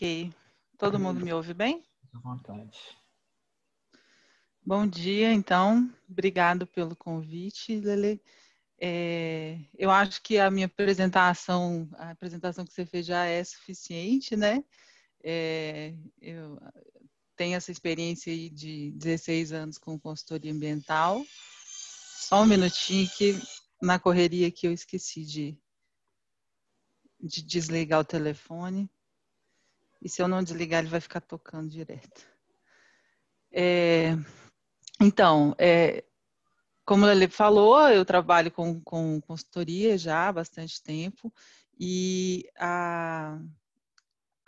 Ok. Todo mundo me ouve bem? À vontade. Bom dia, então. Obrigado pelo convite, Lele. É, eu acho que a minha apresentação, a apresentação que você fez já é suficiente, né? É, eu tenho essa experiência aí de 16 anos com consultoria ambiental. Só um minutinho que na correria que eu esqueci de, de desligar o telefone. E se eu não desligar, ele vai ficar tocando direto. É, então, é, como ele Lele falou, eu trabalho com, com consultoria já há bastante tempo. E a,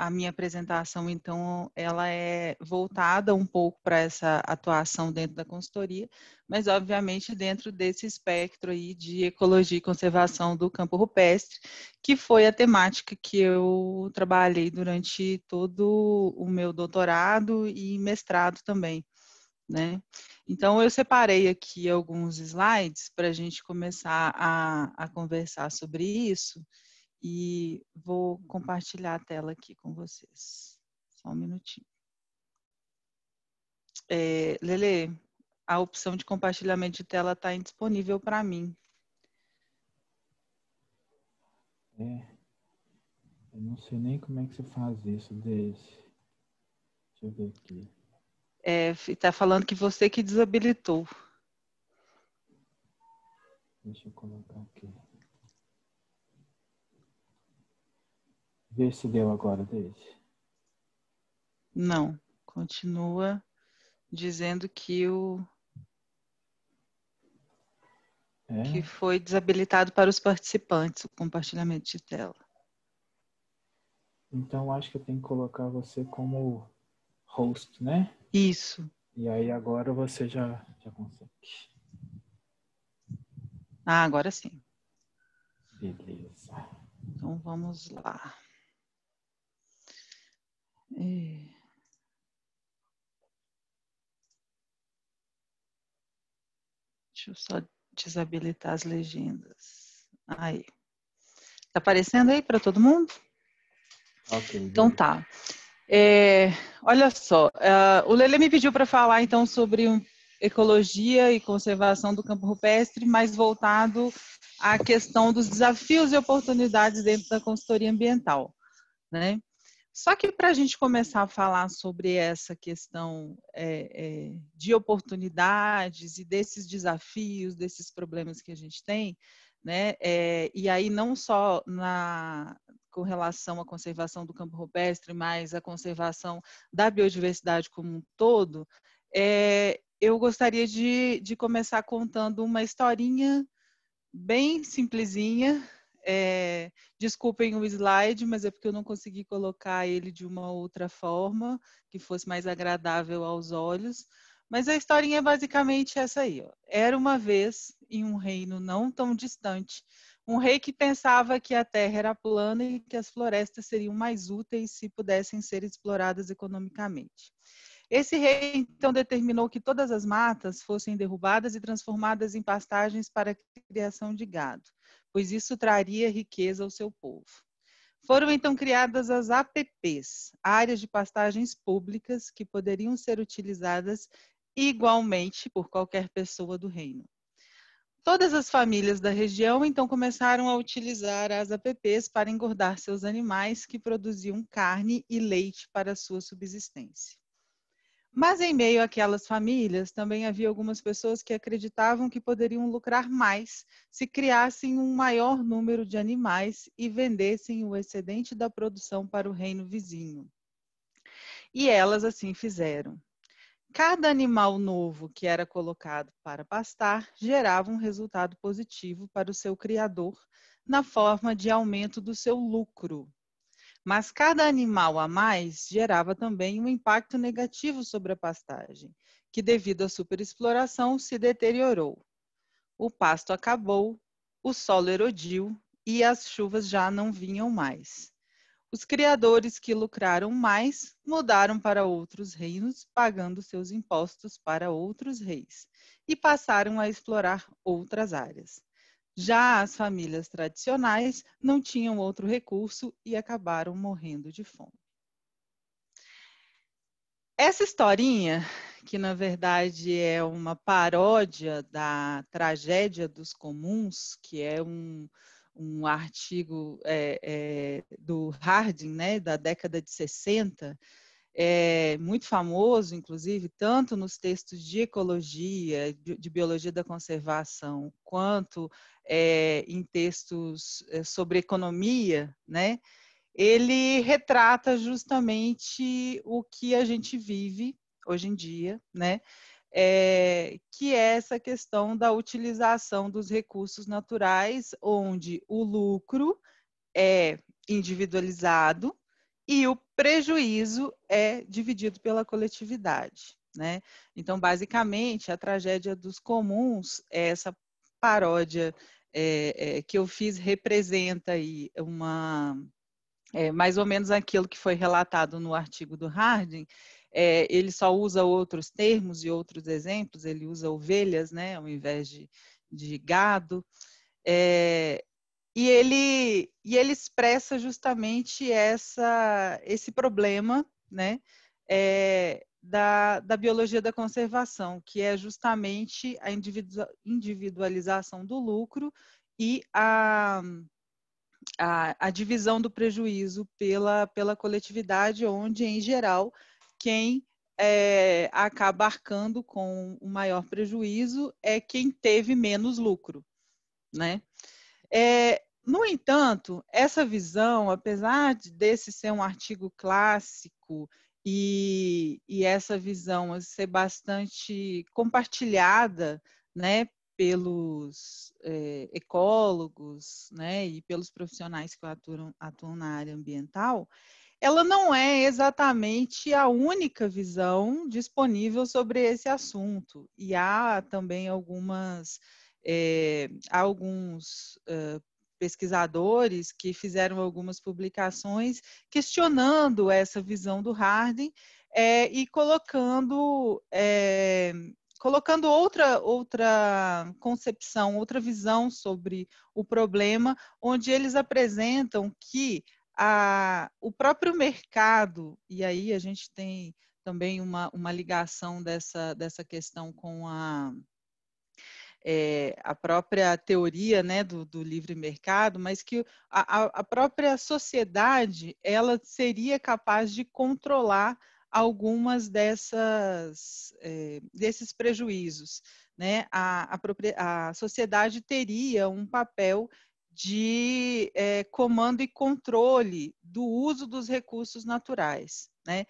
a minha apresentação, então, ela é voltada um pouco para essa atuação dentro da consultoria, mas, obviamente, dentro desse espectro aí de ecologia e conservação do campo rupestre, que foi a temática que eu trabalhei durante todo o meu doutorado e mestrado também. Né? Então, eu separei aqui alguns slides para a gente começar a, a conversar sobre isso e vou compartilhar a tela aqui com vocês. Só um minutinho. É, Lele, a opção de compartilhamento de tela está indisponível para mim. É. Eu não sei nem como é que você faz isso, Deixa eu ver aqui. É, tá falando que você que desabilitou. Deixa eu colocar aqui. Vê se deu agora, David. Não, continua dizendo que o é. que foi desabilitado para os participantes o compartilhamento de tela. Então acho que eu tenho que colocar você como host, né? Isso. E aí agora você já já consegue. Ah, agora sim. Beleza. Então vamos lá. É. Deixa eu só desabilitar as legendas. Aí. Tá aparecendo aí para todo mundo? Ok. então tá. É, olha só, uh, o Lele me pediu para falar então sobre um, ecologia e conservação do campo rupestre, mais voltado à questão dos desafios e oportunidades dentro da consultoria ambiental. Né? Só que para a gente começar a falar sobre essa questão é, é, de oportunidades e desses desafios, desses problemas que a gente tem, né? É, e aí não só na com relação à conservação do campo rupestre, mas à conservação da biodiversidade como um todo, é, eu gostaria de, de começar contando uma historinha bem simplesinha é, desculpem o slide, mas é porque eu não consegui colocar ele de uma outra forma que fosse mais agradável aos olhos. Mas a historinha é basicamente essa aí. Ó. Era uma vez, em um reino não tão distante, um rei que pensava que a terra era plana e que as florestas seriam mais úteis se pudessem ser exploradas economicamente. Esse rei então determinou que todas as matas fossem derrubadas e transformadas em pastagens para a criação de gado pois isso traria riqueza ao seu povo. Foram então criadas as APPs, áreas de pastagens públicas que poderiam ser utilizadas igualmente por qualquer pessoa do reino. Todas as famílias da região então começaram a utilizar as APPs para engordar seus animais que produziam carne e leite para sua subsistência. Mas em meio àquelas famílias, também havia algumas pessoas que acreditavam que poderiam lucrar mais se criassem um maior número de animais e vendessem o excedente da produção para o reino vizinho. E elas assim fizeram. Cada animal novo que era colocado para pastar gerava um resultado positivo para o seu criador, na forma de aumento do seu lucro. Mas cada animal a mais gerava também um impacto negativo sobre a pastagem, que devido à superexploração se deteriorou. O pasto acabou, o solo erodiu e as chuvas já não vinham mais. Os criadores que lucraram mais mudaram para outros reinos, pagando seus impostos para outros reis, e passaram a explorar outras áreas. Já as famílias tradicionais não tinham outro recurso e acabaram morrendo de fome. Essa historinha, que na verdade é uma paródia da tragédia dos comuns, que é um, um artigo é, é, do Harding, né, da década de 60, é, muito famoso, inclusive, tanto nos textos de ecologia, de, de biologia da conservação, quanto é, em textos é, sobre economia, né? Ele retrata justamente o que a gente vive hoje em dia, né? É, que é essa questão da utilização dos recursos naturais, onde o lucro é individualizado, e o prejuízo é dividido pela coletividade. Né? Então, basicamente, a tragédia dos comuns é essa paródia é, é, que eu fiz representa aí uma é, mais ou menos aquilo que foi relatado no artigo do Harding. É, ele só usa outros termos e outros exemplos. Ele usa ovelhas, né, ao invés de, de gado. É, e ele, e ele expressa justamente essa, esse problema né, é, da, da biologia da conservação, que é justamente a individualização do lucro e a, a, a, divisão do prejuízo pela, pela coletividade, onde, em geral, quem é, acaba arcando com o maior prejuízo é quem teve menos lucro, né? É, no entanto, essa visão, apesar de desse ser um artigo clássico e, e essa visão assim, ser bastante compartilhada né, pelos é, ecólogos né, e pelos profissionais que atuam, atuam na área ambiental, ela não é exatamente a única visão disponível sobre esse assunto. E há também algumas é, eh, há alguns uh, pesquisadores que fizeram algumas publicações questionando essa visão do Harding é, e colocando é, colocando outra outra concepção, outra visão sobre o problema, onde eles apresentam que a, o próprio mercado e aí a gente tem também uma, uma ligação dessa, dessa questão com a é, a própria teoria né, do, do, livre mercado, mas que a, a própria sociedade ela seria capaz de controlar algumas dessas é, desses prejuízos, né? A, a, a, sociedade teria um papel de é, comando e controle do uso dos recursos naturais, né?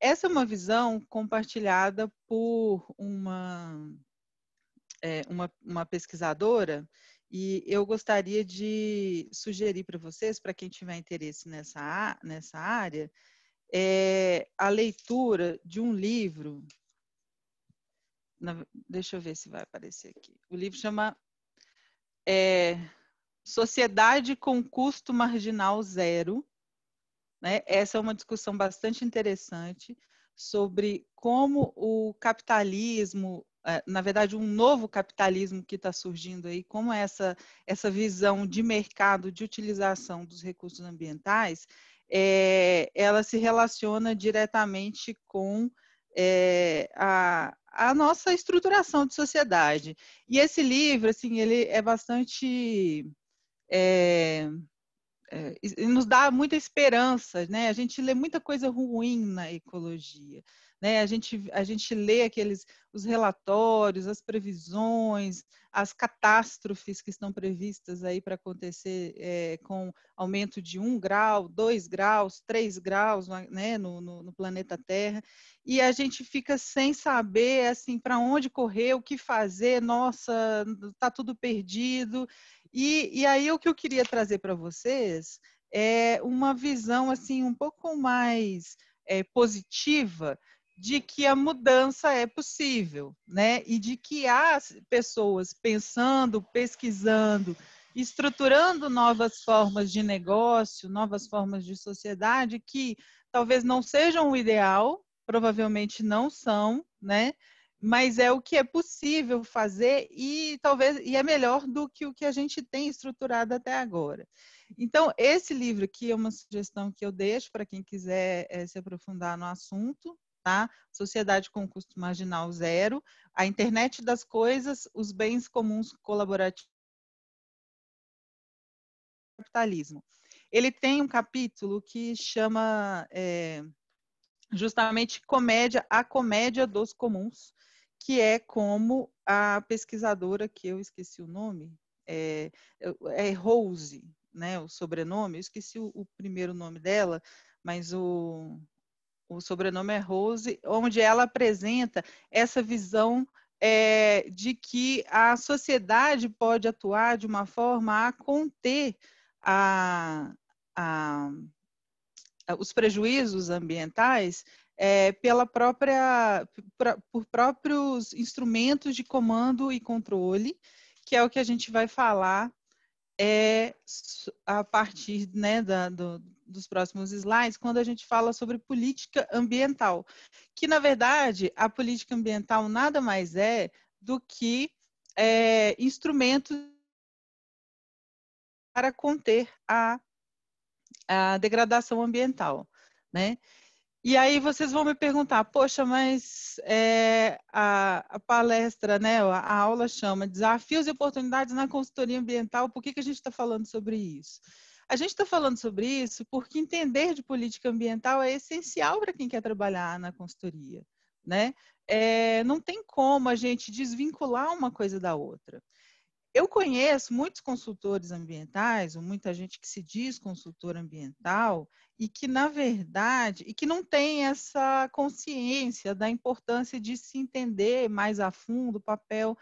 Essa é uma visão compartilhada por uma é, uma, uma pesquisadora e eu gostaria de sugerir para vocês, para quem tiver interesse nessa, nessa área, é a leitura de um livro. Na, deixa eu ver se vai aparecer aqui. O livro chama é, Sociedade com Custo Marginal Zero. Né? Essa é uma discussão bastante interessante sobre como o capitalismo eh, na verdade, um novo capitalismo que está surgindo aí, como essa, essa visão de mercado de utilização dos recursos ambientais, é, ela se relaciona diretamente com é, a, a nossa estruturação de sociedade. E esse livro, assim, ele é bastante... É, nos dá muita esperança, né? A gente lê muita coisa ruim na ecologia. Né? A, gente, a gente lê aqueles os relatórios, as previsões, as catástrofes que estão previstas aí para acontecer é, com aumento de um grau, dois graus, três graus né, no, no, no planeta Terra, e a gente fica sem saber assim para onde correr, o que fazer, nossa, está tudo perdido. E, e aí o que eu queria trazer para vocês é uma visão assim um pouco mais é, positiva de que a mudança é possível, né? E de que há pessoas pensando, pesquisando, estruturando novas formas de negócio, novas formas de sociedade que talvez não sejam o ideal, provavelmente não são, né? Mas é o que é possível fazer e talvez e é melhor do que o que a gente tem estruturado até agora. Então, esse livro aqui é uma sugestão que eu deixo para quem quiser é, se aprofundar no assunto, tá? Sociedade com custo marginal zero, a internet das coisas, os bens comuns colaborativos, capitalismo. Ele tem um capítulo que chama é, justamente comédia, a comédia dos comuns, que é como a pesquisadora que eu esqueci o nome, é, é Rose, né, o sobrenome, eu esqueci o, o primeiro nome dela, mas o, o sobrenome é Rose, onde ela apresenta essa visão é, de que a sociedade pode atuar de uma forma a conter a, a, os prejuízos ambientais é, pela própria, por próprios instrumentos de comando e controle, que é o que a gente vai falar é, a partir né, da, do, dos próximos slides, quando a gente fala sobre política ambiental, que na verdade a política ambiental nada mais é do que é, instrumentos para conter a, a degradação ambiental, né? E aí vocês vão me perguntar, poxa, mas é, a, a, palestra, né, a, a aula chama Desafios e Oportunidades na Consultoria Ambiental, por que, que a gente está falando sobre isso? A gente está falando sobre isso porque entender de política ambiental é essencial para quem quer trabalhar na consultoria, né? É, não tem como a gente desvincular uma coisa da outra. Eu conheço muitos consultores ambientais, ou muita gente que se diz consultor ambiental, e que, na verdade, e que não tem essa consciência da importância de se entender mais a fundo o papel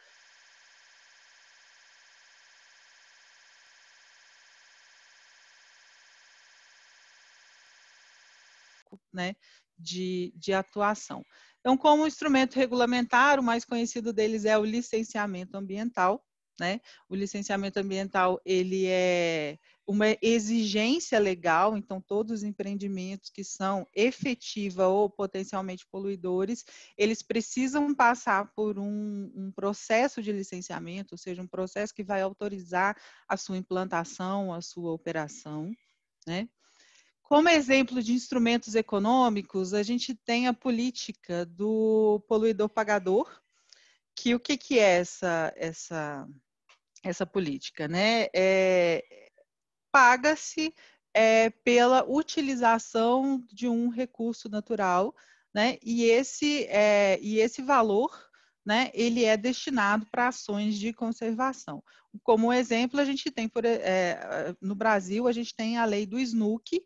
né, de, de atuação. Então, como instrumento regulamentar, o mais conhecido deles é o licenciamento ambiental. Né? O licenciamento ambiental ele é uma exigência legal, então todos os empreendimentos que são efetiva ou potencialmente poluidores, eles precisam passar por um, um, processo de licenciamento, ou seja, um processo que vai autorizar a sua implantação, a sua operação, né? Como exemplo de instrumentos econômicos, a gente tem a política do poluidor pagador, que o que, que é essa, essa, essa política? Né? É, Paga-se é, pela utilização de um recurso natural, né? e, esse, é, e esse valor né, ele é destinado para ações de conservação. Como exemplo, a gente tem, por, é, no Brasil, a gente tem a lei do SNUC,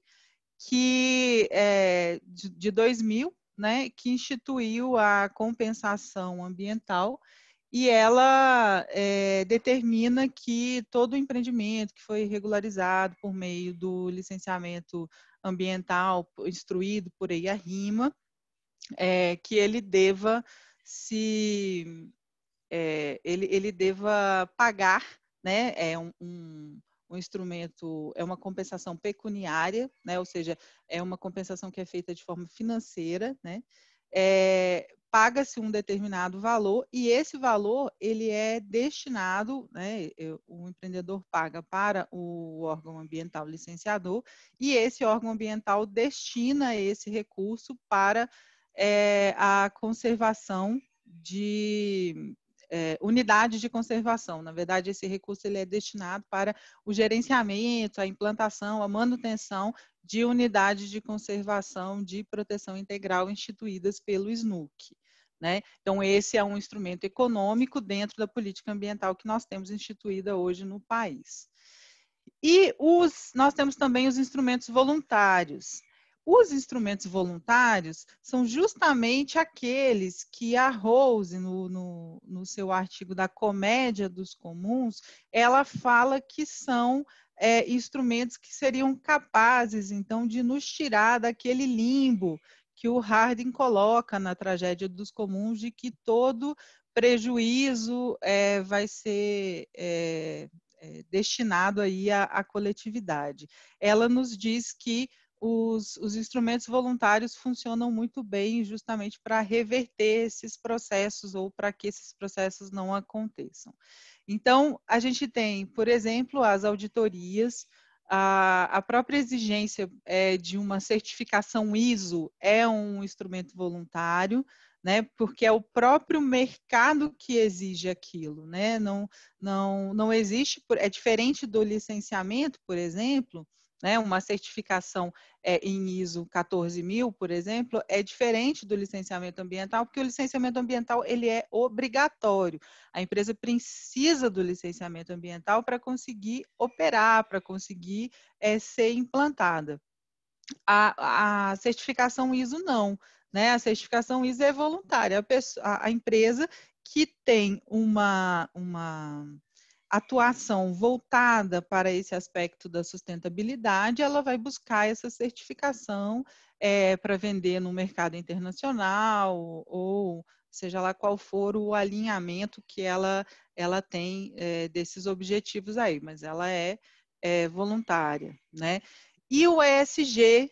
que é, de, de 2000, né, que instituiu a compensação ambiental e ela é, determina que todo empreendimento que foi regularizado por meio do licenciamento ambiental instruído por aí a RIMA, é, que ele deva se é, ele, ele deva pagar né, é um, um, um instrumento, é uma compensação pecuniária, né? ou seja, é uma compensação que é feita de forma financeira, né? É, paga-se um determinado valor e esse valor ele é destinado, né, é, o empreendedor paga para o órgão ambiental licenciador e esse órgão ambiental destina esse recurso para é, a conservação de é, unidade de conservação. Na verdade, esse recurso ele é destinado para o gerenciamento, a implantação, a manutenção de unidades de conservação de proteção integral instituídas pelo SNUC. Né? Então, esse é um instrumento econômico dentro da política ambiental que nós temos instituída hoje no país. E os, nós temos também os instrumentos voluntários. Os instrumentos voluntários são justamente aqueles que a Rose, no, no, no seu artigo da Comédia dos Comuns, ela fala que são é, instrumentos que seriam capazes, então, de nos tirar daquele limbo que o Harding coloca na tragédia dos comuns de que todo prejuízo é, vai ser é, é destinado aí à, à coletividade. Ela nos diz que os, os instrumentos voluntários funcionam muito bem justamente para reverter esses processos ou para que esses processos não aconteçam. Então, a gente tem, por exemplo, as auditorias, a, a, própria exigência é, de uma certificação ISO é um instrumento voluntário, né? Porque é o próprio mercado que exige aquilo, né? Não, não, não existe, é diferente do licenciamento, por exemplo, né? Uma certificação é, em ISO 14000, por exemplo, é diferente do licenciamento ambiental, porque o licenciamento ambiental ele é obrigatório. A empresa precisa do licenciamento ambiental para conseguir operar, para conseguir é, ser implantada. A, a certificação ISO não. Né? A certificação ISO é voluntária. A, pessoa, a empresa que tem uma, uma atuação voltada para esse aspecto da sustentabilidade, ela vai buscar essa certificação é, para vender no mercado internacional ou seja lá qual for o alinhamento que ela ela tem é, desses objetivos aí, mas ela é, é voluntária, né? E o ESG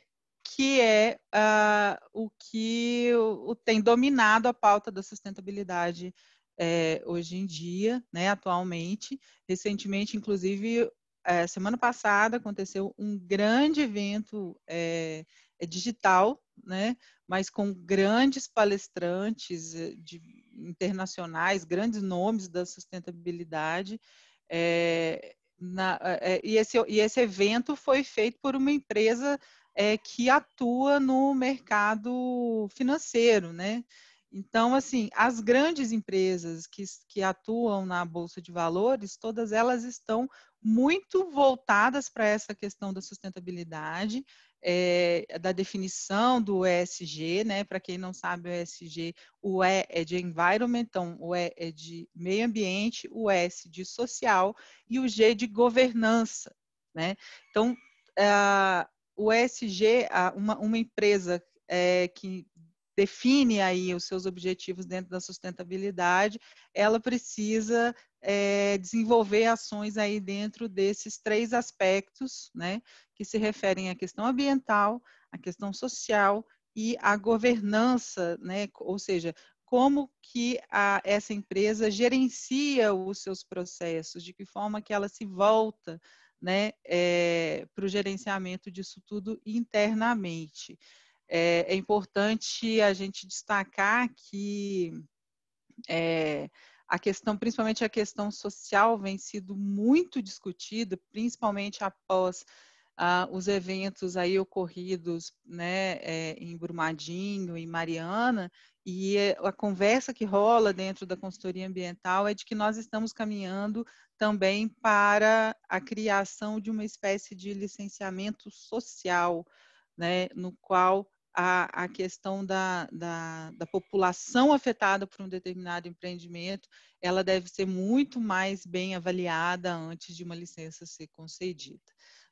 que é uh, o que o, tem dominado a pauta da sustentabilidade é, hoje em dia, né, atualmente. Recentemente, inclusive, é, semana passada aconteceu um grande evento é, digital, né, mas com grandes palestrantes de, internacionais, grandes nomes da sustentabilidade. Na, e, esse, e esse evento foi feito por uma empresa é, que atua no mercado financeiro, né? Então, assim, as grandes empresas que, que atuam na Bolsa de Valores, todas elas estão muito voltadas para essa questão da sustentabilidade, é, da definição do ESG, né? Para quem não sabe, o ESG, o E é de environment, então o E é de meio ambiente, o S de social e o G de governança, né? Então, ah, a, o ESG, uma, uma empresa eh, que define aí os seus objetivos dentro da sustentabilidade, ela precisa é, desenvolver ações aí dentro desses três aspectos, né, que se referem à questão ambiental, à questão social e à governança, né, ou seja, como que a, essa empresa gerencia os seus processos, de que forma que ela se volta né, é, para o gerenciamento disso tudo internamente é, é importante a gente destacar que é, a questão, principalmente a questão social, vem sido muito discutida, principalmente após ah, os eventos aí ocorridos né, é, em Brumadinho, em Mariana, e é, a conversa que rola dentro da consultoria ambiental é de que nós estamos caminhando também para a criação de uma espécie de licenciamento social, né, no qual a, a questão da, da, da, população afetada por um determinado empreendimento, ela deve ser muito mais bem avaliada antes de uma licença ser concedida.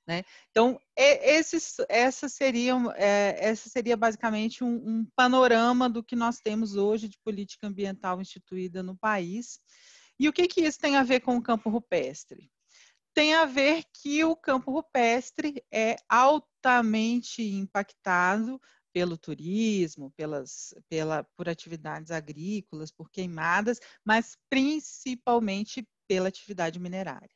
Né? Então, esses, essa, seria, é, essa seria basicamente um, um panorama do que nós temos hoje de política ambiental instituída no país. E o que, que isso tem a ver com o campo rupestre? tem a ver que o campo rupestre é altamente impactado pelo turismo, pelas, pela, por atividades agrícolas, por queimadas, mas principalmente pela atividade minerária.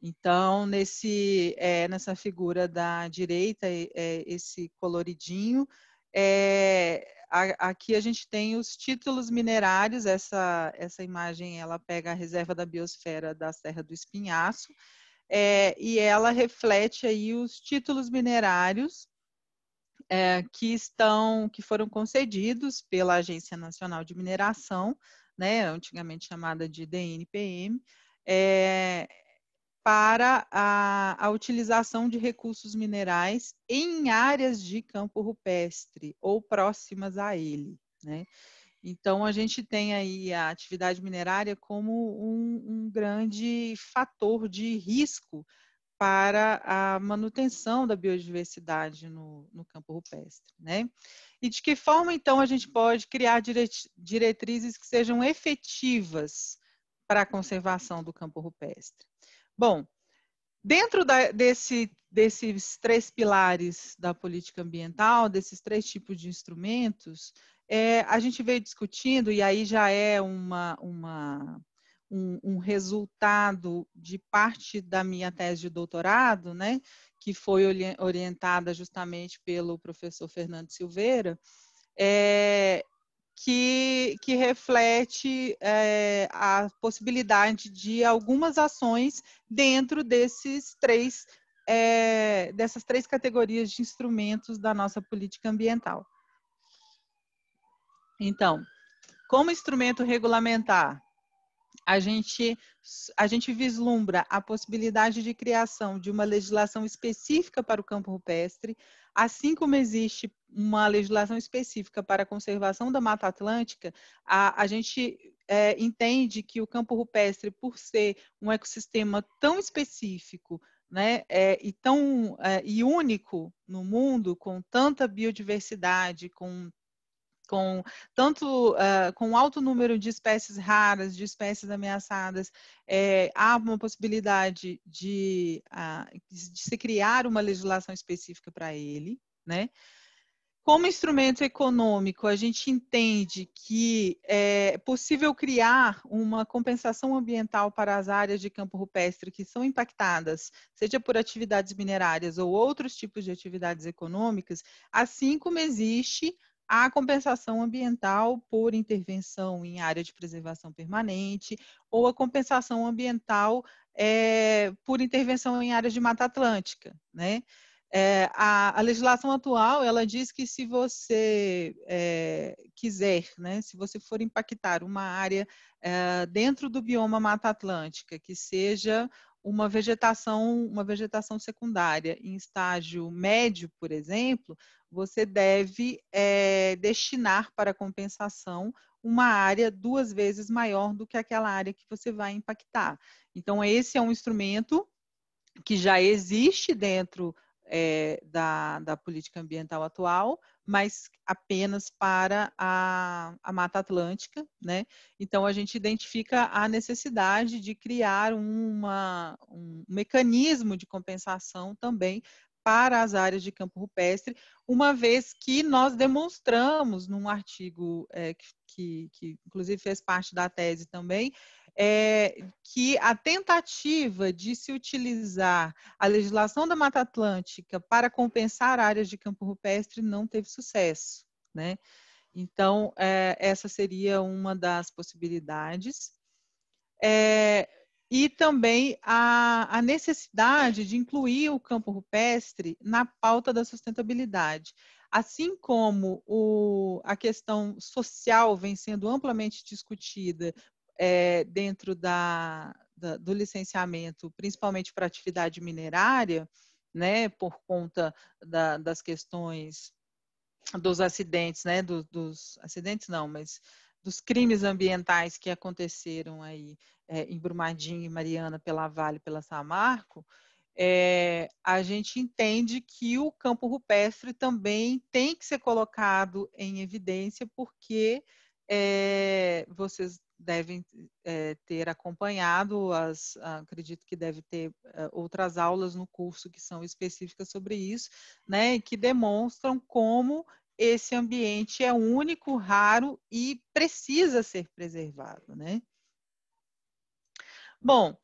Então, nesse, é, nessa figura da direita, é, esse coloridinho, é, a, aqui a gente tem os títulos minerários, essa, essa imagem ela pega a reserva da biosfera da Serra do Espinhaço, é, e ela reflete aí os títulos minerários é, que estão, que foram concedidos pela Agência Nacional de Mineração, né, antigamente chamada de DNPM, é, para a, a, utilização de recursos minerais em áreas de campo rupestre ou próximas a ele. Né? Então, a gente tem aí a atividade minerária como um, um grande fator de risco para a manutenção da biodiversidade no, no campo rupestre, né? E de que forma, então, a gente pode criar diretrizes que sejam efetivas para a conservação do campo rupestre? Bom, dentro da, desse, desses três pilares da política ambiental, desses três tipos de instrumentos, é, a gente veio discutindo, e aí já é uma, uma um, um, resultado de parte da minha tese de doutorado, né, que foi orientada justamente pelo professor Fernando Silveira, é, que, que reflete é, a possibilidade de algumas ações dentro desses três, é, dessas três categorias de instrumentos da nossa política ambiental. Então, como instrumento regulamentar, a gente, a gente vislumbra a possibilidade de criação de uma legislação específica para o campo rupestre, assim como existe uma legislação específica para a conservação da Mata Atlântica, a, a gente é, entende que o campo rupestre, por ser um ecossistema tão específico, né, é, e tão é, e único no mundo, com tanta biodiversidade, com com tanto uh, com alto número de espécies raras, de espécies ameaçadas, é, há uma possibilidade de, uh, de se criar uma legislação específica para ele, né? Como instrumento econômico, a gente entende que eh, é possível criar uma compensação ambiental para as áreas de campo rupestre que são impactadas, seja por atividades minerárias ou outros tipos de atividades econômicas, assim como existe a compensação ambiental por intervenção em área de preservação permanente ou a compensação ambiental é, por intervenção em áreas de Mata Atlântica, né? É, a, a, legislação atual ela diz que se você é, quiser, né, se você for impactar uma área é, dentro do bioma Mata Atlântica que seja uma vegetação, uma vegetação secundária em estágio médio, por exemplo, você deve é, destinar para compensação uma área duas vezes maior do que aquela área que você vai impactar. Então, esse é um instrumento que já existe dentro é, da, da política ambiental atual, mas apenas para a, a Mata Atlântica, né? Então a gente identifica a necessidade de criar uma, um mecanismo de compensação também para as áreas de campo rupestre, uma vez que nós demonstramos num artigo é, que, que, que, inclusive fez parte da tese também, é, que a tentativa de se utilizar a legislação da Mata Atlântica para compensar áreas de campo rupestre não teve sucesso, né? Então, é, essa seria uma das possibilidades. É, e também a, a, necessidade de incluir o campo rupestre na pauta da sustentabilidade. Assim como o, a questão social vem sendo amplamente discutida é, dentro da, da, do licenciamento, principalmente para atividade minerária, né, por conta da, das questões dos acidentes, né, do, dos acidentes não, mas dos crimes ambientais que aconteceram aí é, em Brumadinho e Mariana, pela Vale, pela Samarco, é, a gente entende que o campo rupestre também tem que ser colocado em evidência, porque é, vocês devem é, ter acompanhado, as, ah, acredito que deve ter eh, outras aulas no curso que são específicas sobre isso, né, e que demonstram como esse ambiente é único, raro e precisa ser preservado, né? Bom,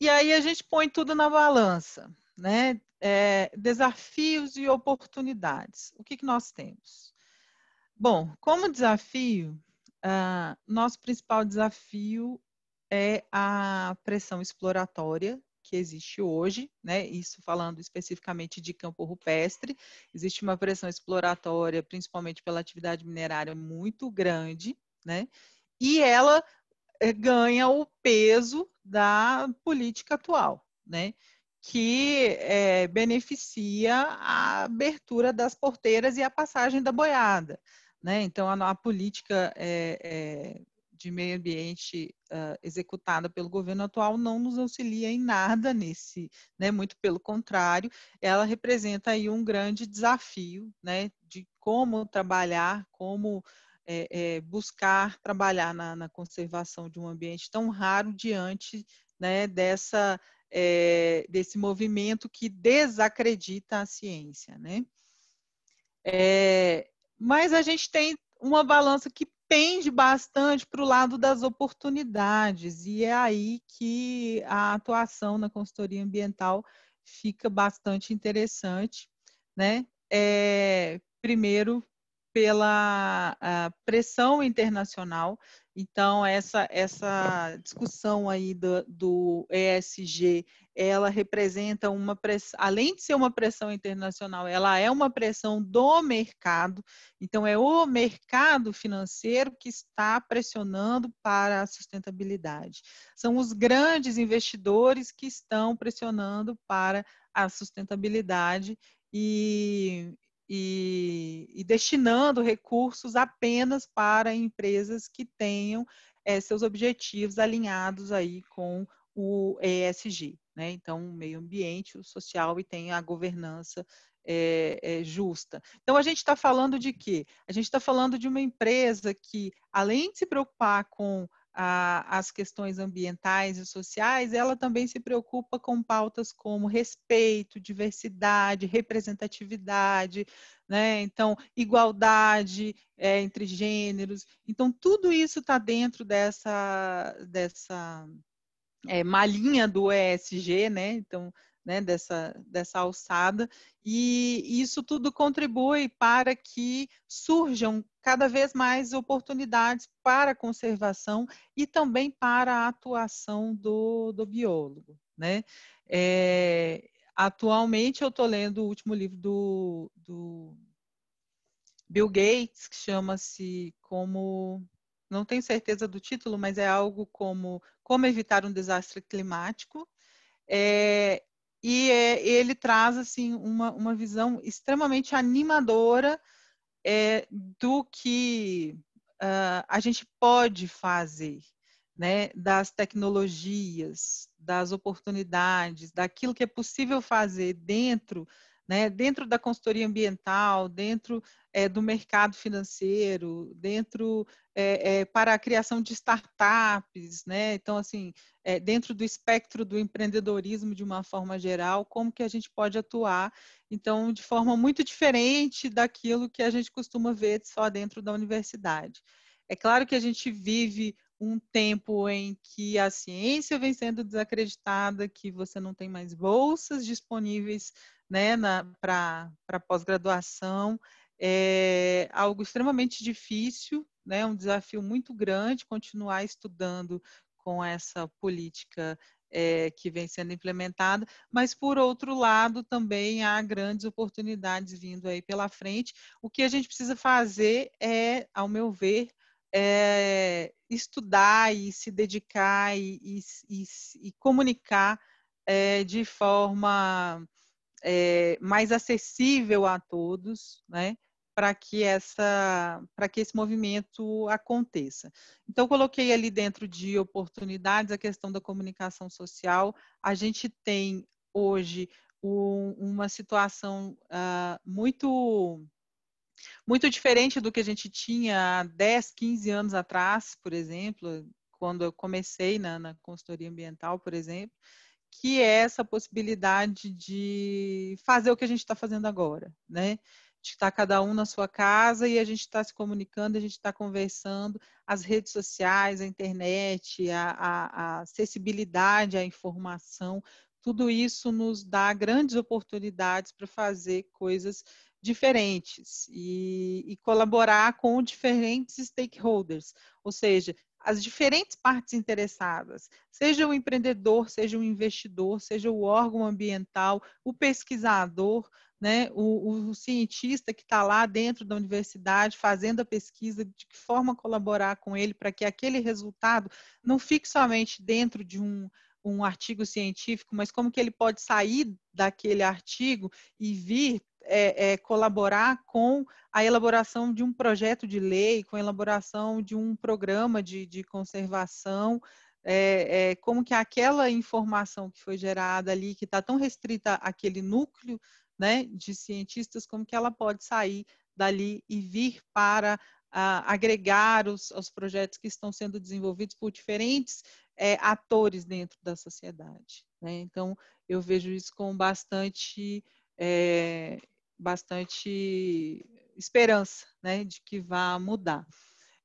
e aí a gente põe tudo na balança, né? É, desafios e oportunidades. O que, que nós temos? Bom, como desafio, Uh, nosso principal desafio é a pressão exploratória que existe hoje, né? Isso falando especificamente de campo rupestre, existe uma pressão exploratória, principalmente pela atividade minerária, muito grande, né? E ela eh, ganha o peso da política atual, né? Que é, beneficia a abertura das porteiras e a passagem da boiada. Né? Então, a, a política é, é, de meio ambiente uh, executada pelo governo atual não nos auxilia em nada nesse, né? muito pelo contrário, ela representa aí um grande desafio né? de como trabalhar, como é, buscar trabalhar na, na, conservação de um ambiente tão raro diante né? dessa, desse movimento que desacredita a ciência. É, mas a gente tem uma balança que pende bastante para o lado das oportunidades, e é aí que a atuação na consultoria ambiental fica bastante interessante, né? É, primeiro, pela pressão internacional. Então, essa, essa discussão aí do, do ESG ela representa uma pressão, além de ser uma pressão internacional, ela é uma pressão do mercado. Então, é o mercado financeiro que está pressionando para a sustentabilidade. São os grandes investidores que estão pressionando para a sustentabilidade e, e, e, destinando recursos apenas para empresas que tenham é, seus objetivos alinhados aí com o ESG. Né? Então, o meio ambiente, o social e tem a governança é, é, justa. Então, a gente está falando de quê? A gente está falando de uma empresa que, além de se preocupar com a, as questões ambientais e sociais, ela também se preocupa com pautas como respeito, diversidade, representatividade, né? então, igualdade é, entre gêneros. Então, tudo isso está dentro dessa, dessa é, malinha do ESG, né? Então, né, dessa, dessa alçada, e isso tudo contribui para que surjam cada vez mais oportunidades para a conservação e também para a atuação do, do biólogo. Né? É, atualmente eu estou lendo o último livro do, do Bill Gates, que chama-se Como não tenho certeza do título, mas é algo como Como Evitar um Desastre Climático. É, e é, ele traz assim uma, uma visão extremamente animadora é, do que uh, a gente pode fazer, né? das tecnologias, das oportunidades, daquilo que é possível fazer dentro né? dentro da consultoria ambiental, dentro é, do mercado financeiro, dentro é, é, para a criação de startups, né? então assim, dentro do espectro do empreendedorismo de uma forma geral, como que a gente pode atuar, então de forma muito diferente daquilo que a gente costuma ver só dentro da universidade. É claro que a gente vive um tempo em que a ciência vem sendo desacreditada, que você não tem mais bolsas disponíveis né, para pós-graduação, é algo extremamente difícil, né, um desafio muito grande continuar estudando com essa política é, que vem sendo implementada, mas por outro lado também há grandes oportunidades vindo aí pela frente. O que a gente precisa fazer é, ao meu ver, é, estudar e se dedicar e, e, e, e comunicar é, de forma é, mais acessível a todos, né? Para que, essa, que esse movimento aconteça. Então, coloquei ali dentro de oportunidades a questão da comunicação social. A gente tem hoje um, uma situação uh, muito muito diferente do que a gente tinha 10, 15 anos atrás, por exemplo, quando eu comecei na, na consultoria ambiental, por exemplo, que é essa possibilidade de fazer o que a gente está fazendo agora, né? De estar tá cada um na sua casa e a gente está se comunicando, a gente está conversando, as redes sociais, a internet, a, a, a acessibilidade à informação tudo isso nos dá grandes oportunidades para fazer coisas diferentes e, e, colaborar com diferentes stakeholders, ou seja, as diferentes partes interessadas, seja o empreendedor, seja o investidor, seja o órgão ambiental, o pesquisador, né, o, o cientista que está lá dentro da universidade fazendo a pesquisa, de que forma colaborar com ele para que aquele resultado não fique somente dentro de um um artigo científico, mas como que ele pode sair daquele artigo e vir é, é, colaborar com a elaboração de um projeto de lei, com a elaboração de um programa de, de conservação, é, é como que aquela informação que foi gerada ali, que está tão restrita àquele núcleo né, de cientistas, como que ela pode sair dali e vir para a, ah, agregar os, os, projetos que estão sendo desenvolvidos por diferentes é, atores dentro da sociedade. Né? Então, eu vejo isso com bastante, é, bastante esperança né, de que vá mudar.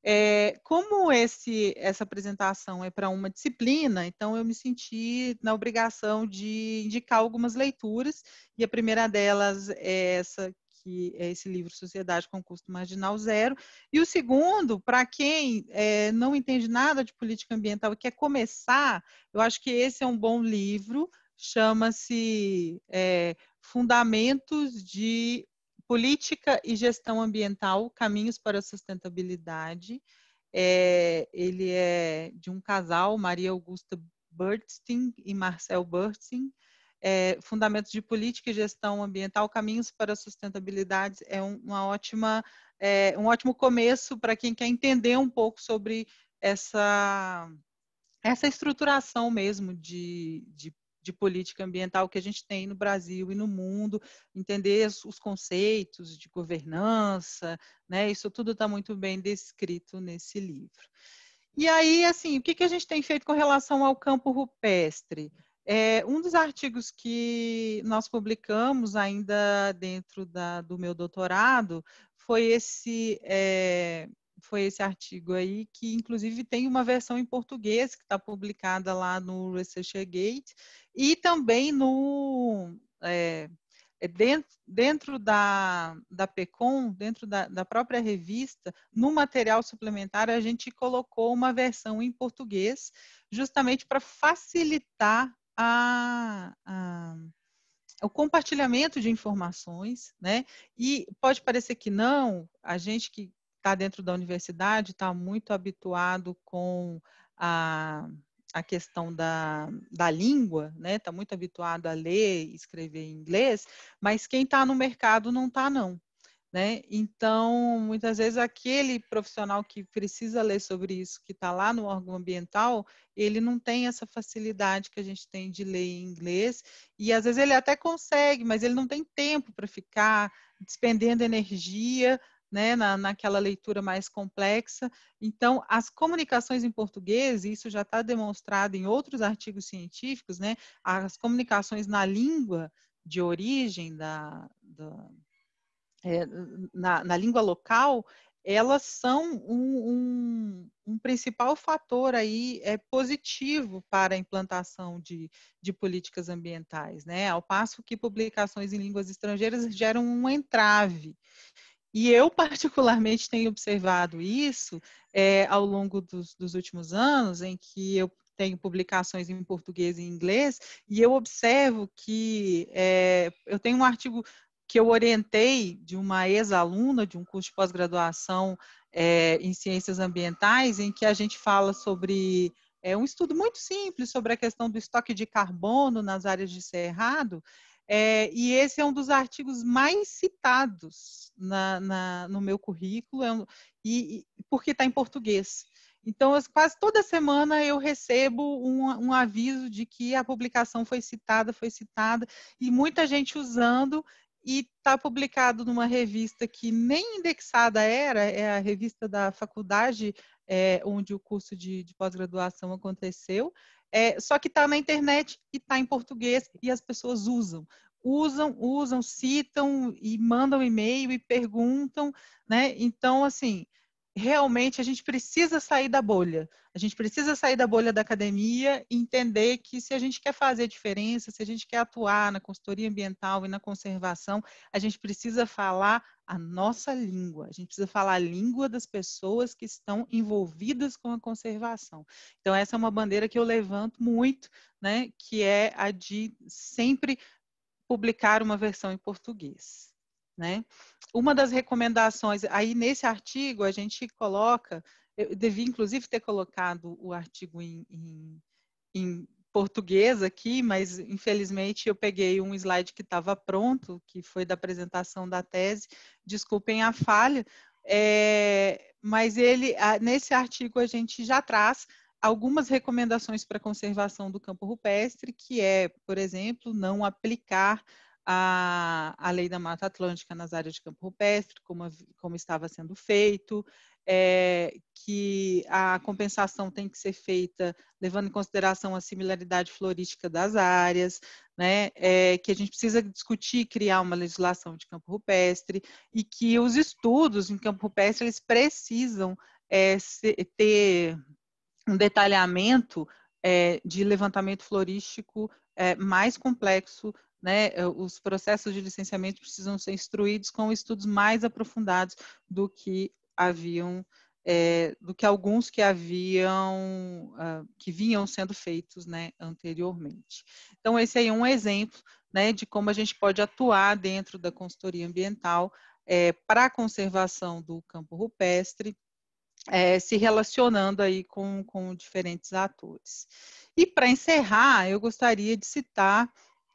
É, como esse, essa apresentação é para uma disciplina, então eu me senti na obrigação de indicar algumas leituras, e a primeira delas é essa que é esse livro Sociedade com Custo Marginal Zero. E o segundo, para quem é, não entende nada de política ambiental e quer começar, eu acho que esse é um bom livro, chama-se é, Fundamentos de Política e Gestão Ambiental, Caminhos para a Sustentabilidade. É, ele é de um casal, Maria Augusta Bernstein e Marcel Bernstein, é, Fundamentos de Política e Gestão Ambiental, Caminhos para a Sustentabilidade, é um, uma ótima, é, um ótimo começo para quem quer entender um pouco sobre essa, essa estruturação mesmo de, de de política ambiental que a gente tem no Brasil e no mundo, entender os conceitos de governança, né? Isso tudo está muito bem descrito nesse livro. E aí, assim, o que, que a gente tem feito com relação ao campo rupestre? É, um dos artigos que nós publicamos ainda dentro da, do meu doutorado foi esse, é, foi esse artigo aí, que inclusive tem uma versão em português que está publicada lá no ResearchGate e também no. É, é dentro, dentro da, da PECOM, dentro da, da própria revista, no material suplementar, a gente colocou uma versão em português, justamente para facilitar a, a, o compartilhamento de informações, né? E pode parecer que não, a gente que está dentro da universidade está muito habituado com a, a questão da, da língua, né? Está muito habituado a ler e escrever em inglês, mas quem está no mercado não está, não. Né? Então, muitas vezes, aquele profissional que precisa ler sobre isso, que está lá no órgão ambiental, ele não tem essa facilidade que a gente tem de ler em inglês, e às vezes ele até consegue, mas ele não tem tempo para ficar despendendo energia né, na, naquela leitura mais complexa. Então, as comunicações em português, isso já está demonstrado em outros artigos científicos, né, as comunicações na língua de origem da, da é, na, na, língua local, elas são um, um, um principal fator aí é, positivo para a implantação de, de políticas ambientais, né? Ao passo que publicações em línguas estrangeiras geram um entrave. E eu, particularmente, tenho observado isso é, ao longo dos, dos últimos anos, em que eu tenho publicações em português e inglês, e eu observo que é, eu tenho um artigo que eu orientei de uma ex-aluna de um curso de pós-graduação é, em ciências ambientais, em que a gente fala sobre é, um estudo muito simples sobre a questão do estoque de carbono nas áreas de cerrado, é, e esse é um dos artigos mais citados na, na, no meu currículo, é um, e, e, porque está em português. Então, quase toda semana eu recebo um, um, aviso de que a publicação foi citada, foi citada, e muita gente usando e está publicado numa revista que nem indexada era, é a revista da faculdade é, onde o curso de, de pós-graduação aconteceu, é, só que está na internet e está em português e as pessoas usam. Usam, usam, citam e mandam e-mail e perguntam, né? Então, assim, realmente a gente precisa sair da bolha. A gente precisa sair da bolha da academia e entender que se a gente quer fazer diferença, se a gente quer atuar na consultoria ambiental e na conservação, a gente precisa falar a nossa língua. A gente precisa falar a língua das pessoas que estão envolvidas com a conservação. Então essa é uma bandeira que eu levanto muito, né, que é a de sempre publicar uma versão em português. Né? Uma das recomendações, aí nesse artigo a gente coloca, eu devia inclusive ter colocado o artigo em, em, em português aqui, mas infelizmente eu peguei um slide que estava pronto, que foi da apresentação da tese, desculpem a falha, é, mas ele, nesse artigo a gente já traz algumas recomendações para conservação do campo rupestre, que é, por exemplo, não aplicar a, a lei da Mata Atlântica nas áreas de campo rupestre, como, como estava sendo feito, é, que a compensação tem que ser feita levando em consideração a similaridade florística das áreas, né, é, que a gente precisa discutir e criar uma legislação de campo rupestre e que os estudos em campo rupestre eles precisam é, se, ter um detalhamento de levantamento florístico mais complexo né, eh, os processos de licenciamento precisam ser instruídos com estudos mais aprofundados do que haviam, é, do que alguns que haviam, uh, que vinham sendo feitos, né, anteriormente. Então, esse aí é um exemplo, né, de como a gente pode atuar dentro da consultoria ambiental é, para a conservação do campo rupestre, é, se relacionando aí com, com diferentes atores. E para encerrar, eu gostaria de citar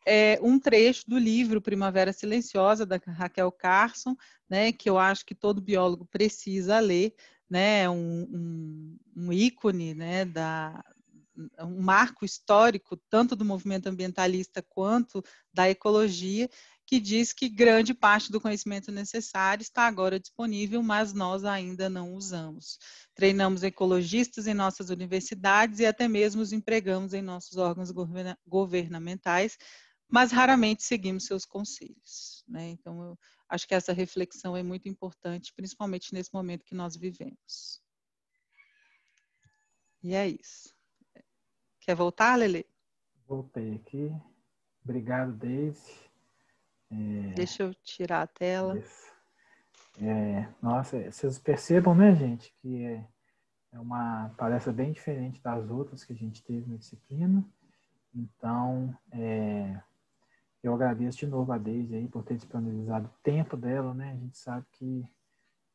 é, um trecho do livro Primavera Silenciosa, da Raquel Carson, né, que eu acho que todo biólogo precisa ler, né, um, um, um ícone né, da, um marco histórico, tanto do movimento ambientalista quanto da ecologia, que diz que grande parte do conhecimento necessário está agora disponível, mas nós ainda não usamos. Treinamos ecologistas em nossas universidades e até mesmo os empregamos em nossos órgãos governamentais, mas raramente seguimos seus conselhos. Né? Então, eu acho que essa reflexão é muito importante, principalmente nesse momento que nós vivemos. E é isso. Quer voltar, Lele? Voltei aqui. Obrigado, Deise. É... Deixa eu tirar a tela. É... Nossa, é, vocês percebam, né, gente, que é, é uma palestra bem diferente das outras que a gente teve na disciplina. Então, é, eu agradeço de novo a Deise aí por ter disponibilizado o tempo dela, né? A gente sabe que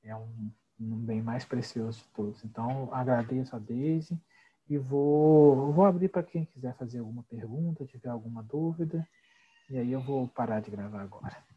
é um, um bem mais precioso de todos. Então, agradeço a Deise e vou, vou abrir para quem quiser fazer alguma pergunta, tiver alguma dúvida. E aí eu vou parar de gravar agora.